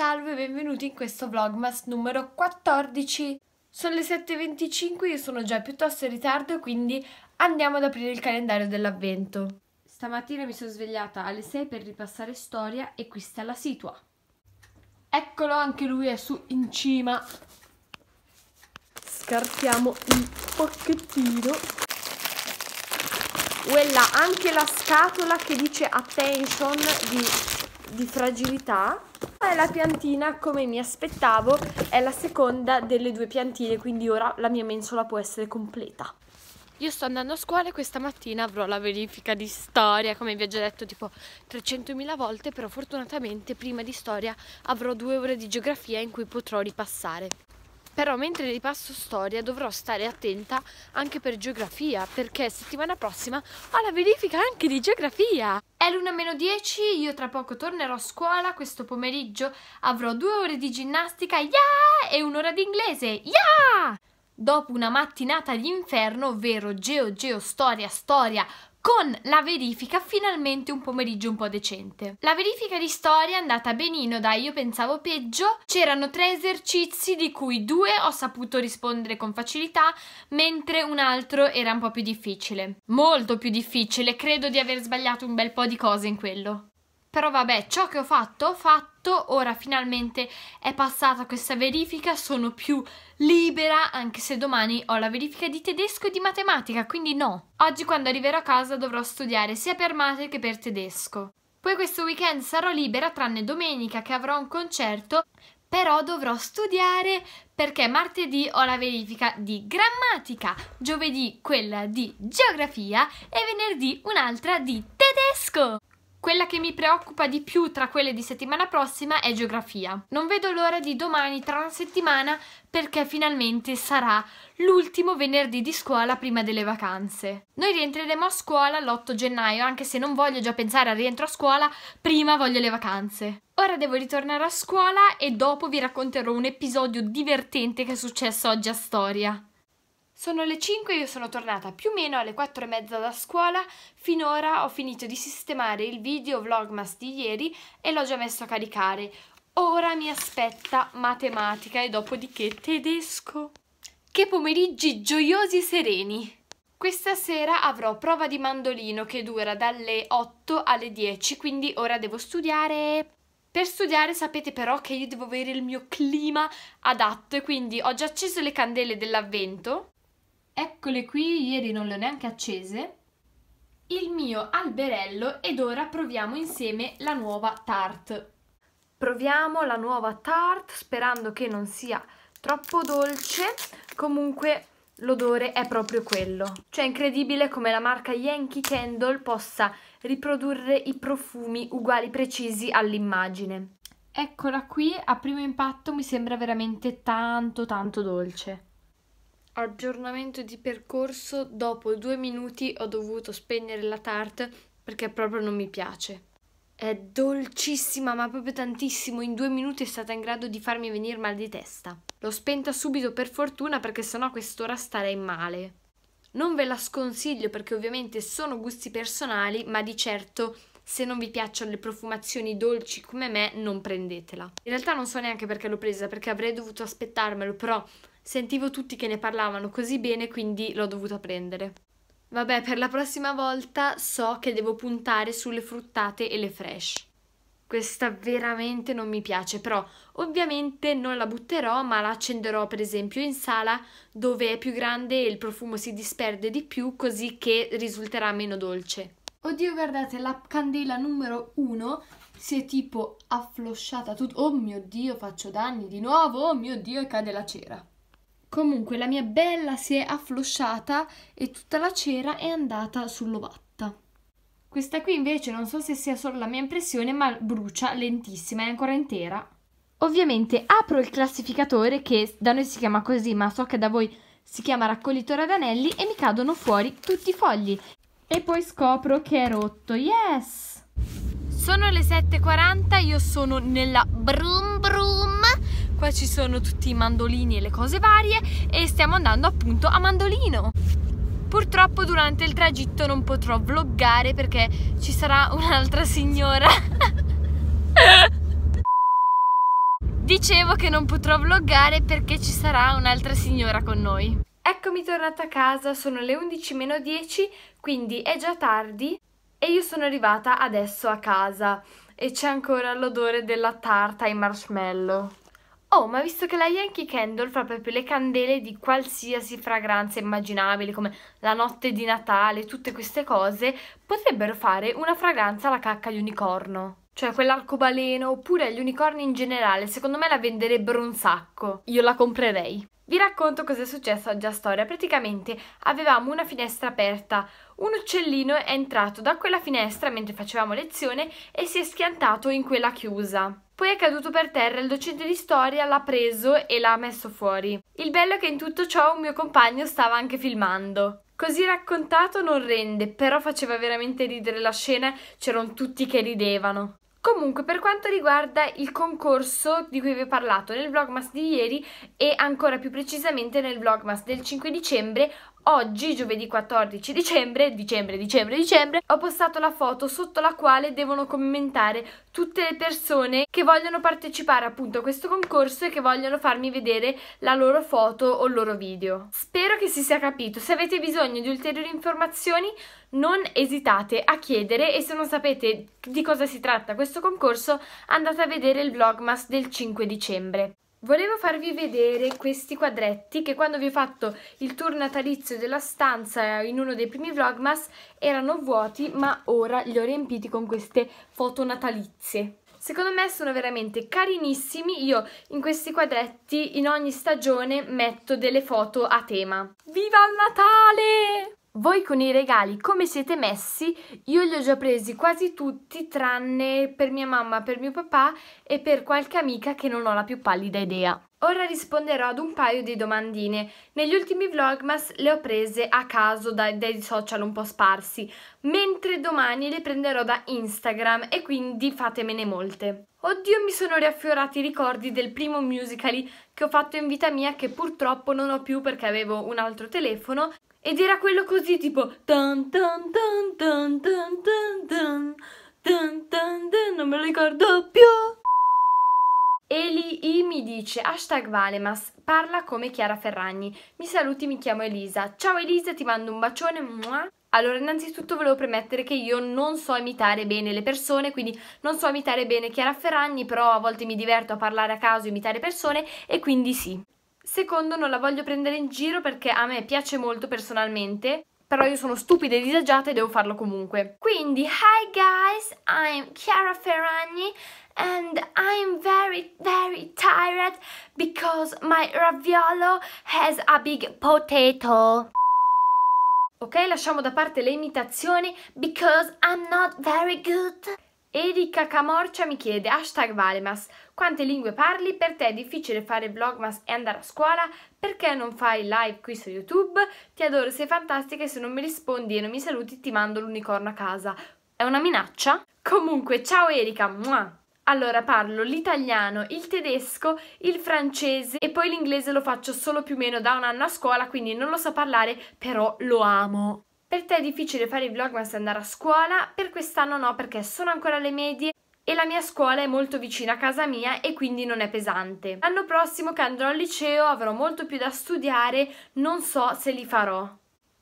salve e benvenuti in questo vlogmas numero 14. Sono le 7.25, io sono già piuttosto in ritardo, quindi andiamo ad aprire il calendario dell'avvento. Stamattina mi sono svegliata alle 6 per ripassare storia e qui sta la situa. Eccolo, anche lui è su in cima. Scartiamo il pacchettino. Quella anche la scatola che dice attention di, di fragilità è la piantina, come mi aspettavo, è la seconda delle due piantine, quindi ora la mia mensola può essere completa. Io sto andando a scuola e questa mattina avrò la verifica di storia, come vi ho già detto tipo 300.000 volte, però fortunatamente prima di storia avrò due ore di geografia in cui potrò ripassare. Però mentre ripasso storia dovrò stare attenta anche per geografia, perché settimana prossima ho la verifica anche di geografia. È l'una meno 10, io tra poco tornerò a scuola, questo pomeriggio avrò due ore di ginnastica, yeah! E un'ora di inglese, yeah! Dopo una mattinata di inferno, ovvero geo, geo, storia, storia, con la verifica finalmente un pomeriggio un po' decente. La verifica di storia è andata benino, dai, io pensavo peggio. C'erano tre esercizi di cui due ho saputo rispondere con facilità, mentre un altro era un po' più difficile. Molto più difficile, credo di aver sbagliato un bel po' di cose in quello. Però vabbè, ciò che ho fatto, ho fatto fatto, ora finalmente è passata questa verifica, sono più libera anche se domani ho la verifica di tedesco e di matematica, quindi no. Oggi quando arriverò a casa dovrò studiare sia per mate che per tedesco. Poi questo weekend sarò libera tranne domenica che avrò un concerto, però dovrò studiare perché martedì ho la verifica di grammatica, giovedì quella di geografia e venerdì un'altra di tedesco. Quella che mi preoccupa di più tra quelle di settimana prossima è geografia. Non vedo l'ora di domani tra una settimana perché finalmente sarà l'ultimo venerdì di scuola prima delle vacanze. Noi rientreremo a scuola l'8 gennaio, anche se non voglio già pensare al rientro a scuola, prima voglio le vacanze. Ora devo ritornare a scuola e dopo vi racconterò un episodio divertente che è successo oggi a Storia. Sono le 5 e io sono tornata più o meno alle 4 e mezza da scuola, finora ho finito di sistemare il video vlogmas di ieri e l'ho già messo a caricare. Ora mi aspetta matematica e dopodiché tedesco. Che pomeriggi gioiosi e sereni! Questa sera avrò prova di mandolino che dura dalle 8 alle 10, quindi ora devo studiare. Per studiare sapete però che io devo avere il mio clima adatto e quindi ho già acceso le candele dell'avvento Eccole qui, ieri non le ho neanche accese. Il mio alberello ed ora proviamo insieme la nuova tart. Proviamo la nuova tart sperando che non sia troppo dolce, comunque l'odore è proprio quello. Cioè è incredibile come la marca Yankee Candle possa riprodurre i profumi uguali precisi all'immagine. Eccola qui, a primo impatto mi sembra veramente tanto tanto dolce aggiornamento di percorso, dopo due minuti ho dovuto spegnere la tart perché proprio non mi piace. È dolcissima, ma proprio tantissimo. In due minuti è stata in grado di farmi venire mal di testa. L'ho spenta subito per fortuna perché sennò a quest'ora starei male. Non ve la sconsiglio perché ovviamente sono gusti personali, ma di certo se non vi piacciono le profumazioni dolci come me, non prendetela. In realtà non so neanche perché l'ho presa, perché avrei dovuto aspettarmelo, però sentivo tutti che ne parlavano così bene, quindi l'ho dovuta prendere. Vabbè, per la prossima volta so che devo puntare sulle fruttate e le fresh. Questa veramente non mi piace, però ovviamente non la butterò, ma la accenderò per esempio in sala dove è più grande e il profumo si disperde di più, così che risulterà meno dolce. Oddio, guardate, la candela numero 1 si è tipo afflosciata tutto. Oh mio Dio, faccio danni di nuovo. Oh mio Dio, e cade la cera. Comunque la mia bella si è afflosciata e tutta la cera è andata sull'ovatta. Questa qui invece non so se sia solo la mia impressione, ma brucia lentissima, è ancora intera. Ovviamente apro il classificatore che da noi si chiama così, ma so che da voi si chiama raccoglitore ad anelli e mi cadono fuori tutti i fogli e poi scopro che è rotto. Yes! Sono le 7.40, io sono nella brum brum. Qua ci sono tutti i mandolini e le cose varie e stiamo andando appunto a Mandolino. Purtroppo durante il tragitto non potrò vloggare perché ci sarà un'altra signora. Dicevo che non potrò vloggare perché ci sarà un'altra signora con noi. Eccomi tornata a casa, sono le 11.10, quindi è già tardi e io sono arrivata adesso a casa e c'è ancora l'odore della tarta ai marshmallow. Oh, ma visto che la Yankee Candle fa proprio le candele di qualsiasi fragranza immaginabile, come la notte di Natale, tutte queste cose, potrebbero fare una fragranza alla cacca di unicorno. Cioè quell'arcobaleno, oppure gli unicorni in generale, secondo me la venderebbero un sacco. Io la comprerei. Vi racconto cosa è successo oggi a storia. Praticamente avevamo una finestra aperta. Un uccellino è entrato da quella finestra mentre facevamo lezione e si è schiantato in quella chiusa. Poi è caduto per terra, il docente di storia l'ha preso e l'ha messo fuori. Il bello è che in tutto ciò un mio compagno stava anche filmando. Così raccontato non rende, però faceva veramente ridere la scena, c'erano tutti che ridevano. Comunque, per quanto riguarda il concorso di cui vi ho parlato nel vlogmas di ieri e ancora più precisamente nel vlogmas del 5 dicembre, oggi, giovedì 14 dicembre, dicembre, dicembre, dicembre, ho postato la foto sotto la quale devono commentare tutte le persone che vogliono partecipare appunto a questo concorso e che vogliono farmi vedere la loro foto o il loro video. Spero che si sia capito, se avete bisogno di ulteriori informazioni non esitate a chiedere e se non sapete di cosa si tratta questo concorso andate a vedere il vlogmas del 5 dicembre. Volevo farvi vedere questi quadretti che quando vi ho fatto il tour natalizio della stanza in uno dei primi vlogmas erano vuoti ma ora li ho riempiti con queste foto natalizie. Secondo me sono veramente carinissimi, io in questi quadretti in ogni stagione metto delle foto a tema. Viva il Natale! Voi con i regali come siete messi? Io li ho già presi quasi tutti tranne per mia mamma, per mio papà e per qualche amica che non ho la più pallida idea. Ora risponderò ad un paio di domandine. Negli ultimi vlogmas le ho prese a caso dai, dai social un po' sparsi, mentre domani le prenderò da Instagram e quindi fatemene molte. Oddio mi sono riaffiorati i ricordi del primo musicali che ho fatto in vita mia che purtroppo non ho più perché avevo un altro telefono ed era quello così tipo tan tan tan tan tan tan tan tan tan tan non me lo ricordo più. Eli I mi dice hashtag Valemas, parla come Chiara Ferragni. Mi saluti, mi chiamo Elisa. Ciao Elisa, ti mando un bacione. Mua. Allora, innanzitutto volevo premettere che io non so imitare bene le persone, quindi non so imitare bene Chiara Ferragni, però a volte mi diverto a parlare a caso, imitare persone e quindi sì. Secondo, non la voglio prendere in giro perché a me piace molto personalmente, però io sono stupida e disagiata e devo farlo comunque. Quindi, hi guys, I'm Chiara Ferragni and I'm very very tired because my raviolo has a big potato. Ok, lasciamo da parte le imitazioni because I'm not very good. Erika Camorcia mi chiede, hashtag Valemas, quante lingue parli? Per te è difficile fare vlogmas e andare a scuola? Perché non fai live qui su YouTube? Ti adoro, sei fantastica e se non mi rispondi e non mi saluti ti mando l'unicorno a casa. È una minaccia? Comunque, ciao Erika, mua! Allora parlo l'italiano, il tedesco, il francese e poi l'inglese lo faccio solo più o meno da un anno a scuola, quindi non lo so parlare, però lo amo. Per te è difficile fare i vlogmas e andare a scuola? Per quest'anno no perché sono ancora alle medie e la mia scuola è molto vicina a casa mia e quindi non è pesante. L'anno prossimo che andrò al liceo avrò molto più da studiare, non so se li farò.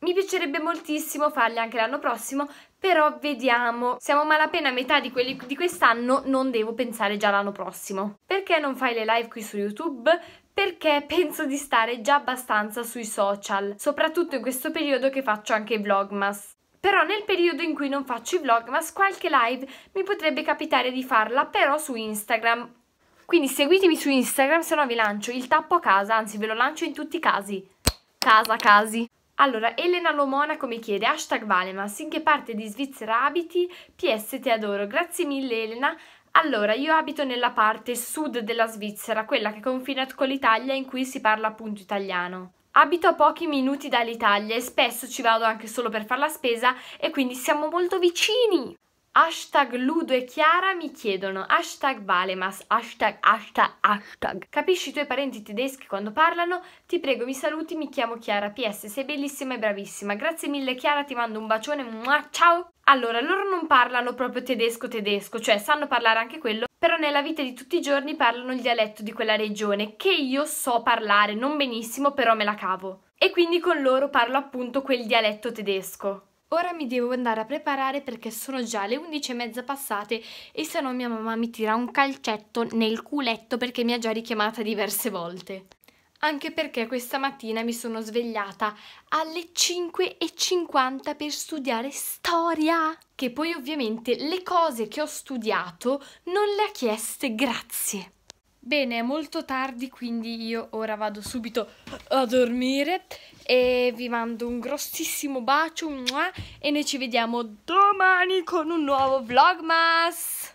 Mi piacerebbe moltissimo farli anche l'anno prossimo, però vediamo. Siamo malapena a metà di quelli di quest'anno, non devo pensare già l'anno prossimo. Perché non fai le live qui su YouTube? perché penso di stare già abbastanza sui social, soprattutto in questo periodo che faccio anche i vlogmas. Però nel periodo in cui non faccio i vlogmas qualche live mi potrebbe capitare di farla però su Instagram. Quindi seguitemi su Instagram se no vi lancio il tappo a casa, anzi ve lo lancio in tutti i casi. Casa casi. Allora, Elena Lomona mi chiede, hashtag Valemas, in che parte di Svizzera abiti? PS ti adoro. Grazie mille Elena. Allora, io abito nella parte sud della Svizzera, quella che confina con l'Italia in cui si parla appunto italiano. Abito a pochi minuti dall'Italia e spesso ci vado anche solo per fare la spesa e quindi siamo molto vicini. Hashtag Ludo e Chiara mi chiedono hashtag Valemas, hashtag, hashtag, hashtag. Capisci i tuoi parenti tedeschi quando parlano? Ti prego, mi saluti, mi chiamo Chiara. PS, sei bellissima e bravissima. Grazie mille Chiara, ti mando un bacione. Mua, ciao! Allora, loro non parlano proprio tedesco tedesco, cioè sanno parlare anche quello, però nella vita di tutti i giorni parlano il dialetto di quella regione, che io so parlare, non benissimo, però me la cavo. E quindi con loro parlo appunto quel dialetto tedesco. Ora mi devo andare a preparare perché sono già le 11 e mezza passate e se no mia mamma mi tira un calcetto nel culetto perché mi ha già richiamata diverse volte. Anche perché questa mattina mi sono svegliata alle 5.50 per studiare storia. Che poi ovviamente le cose che ho studiato non le ha chieste grazie. Bene, è molto tardi, quindi io ora vado subito a dormire e vi mando un grossissimo bacio e noi ci vediamo domani con un nuovo Vlogmas!